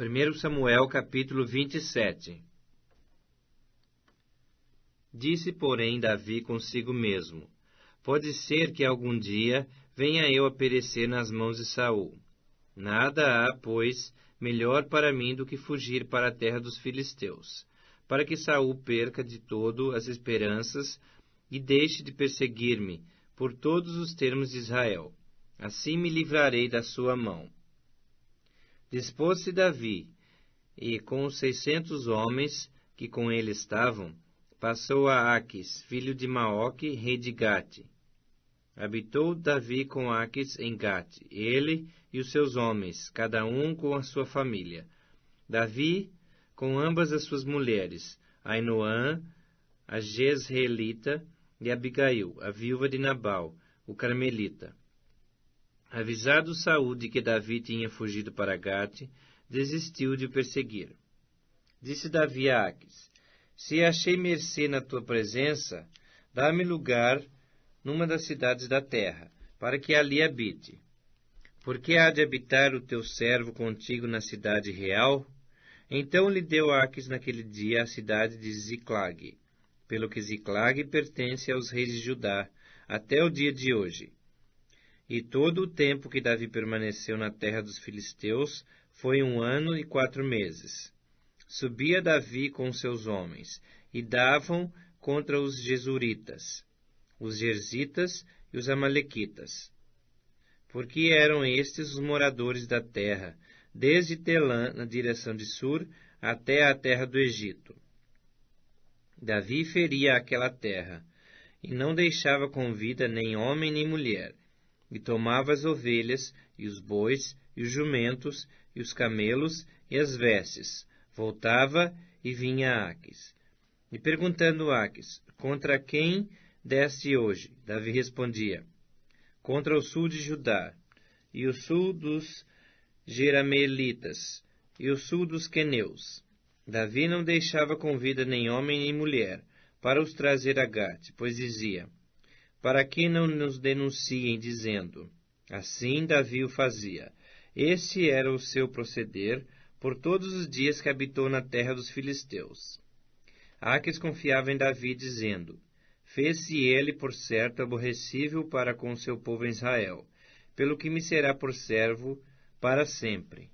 1 Samuel capítulo 27 Disse, porém, Davi consigo mesmo: Pode ser que algum dia venha eu a perecer nas mãos de Saul. Nada há, pois, melhor para mim do que fugir para a terra dos filisteus, para que Saul perca de todo as esperanças e deixe de perseguir-me por todos os termos de Israel. Assim me livrarei da sua mão. Dispôs-se Davi, e com os seiscentos homens que com ele estavam, passou a Aques, filho de Maoque, rei de Gate. Habitou Davi com Aques em Gate, ele e os seus homens, cada um com a sua família. Davi com ambas as suas mulheres, Ainoã, a Jezreelita, e Abigail, a viúva de Nabal, o carmelita. Avisado saúde de que Davi tinha fugido para Gate, desistiu de o perseguir. Disse Davi a Aques: Se achei mercê na tua presença, dá-me lugar numa das cidades da terra, para que ali habite. Porque há de habitar o teu servo contigo na cidade real? Então lhe deu Aques naquele dia a cidade de Ziclague, pelo que Ziclague pertence aos reis de Judá, até o dia de hoje e todo o tempo que Davi permaneceu na terra dos filisteus foi um ano e quatro meses. Subia Davi com seus homens, e davam contra os Jesuritas, os Jerzitas e os Amalequitas. Porque eram estes os moradores da terra, desde Telã, na direção de Sur, até a terra do Egito. Davi feria aquela terra, e não deixava com vida nem homem nem mulher, e tomava as ovelhas, e os bois, e os jumentos, e os camelos, e as vestes. Voltava e vinha a Aques. E perguntando Aques, contra quem deste hoje? Davi respondia, contra o sul de Judá, e o sul dos Jeramelitas, e o sul dos Queneus. Davi não deixava com vida nem homem nem mulher, para os trazer a Gate, pois dizia, para que não nos denunciem dizendo: Assim Davi o fazia. Esse era o seu proceder por todos os dias que habitou na terra dos filisteus. Aques confiava em Davi, dizendo: Fez-se ele, por certo, aborrecível para com seu povo Israel, pelo que me será por servo para sempre.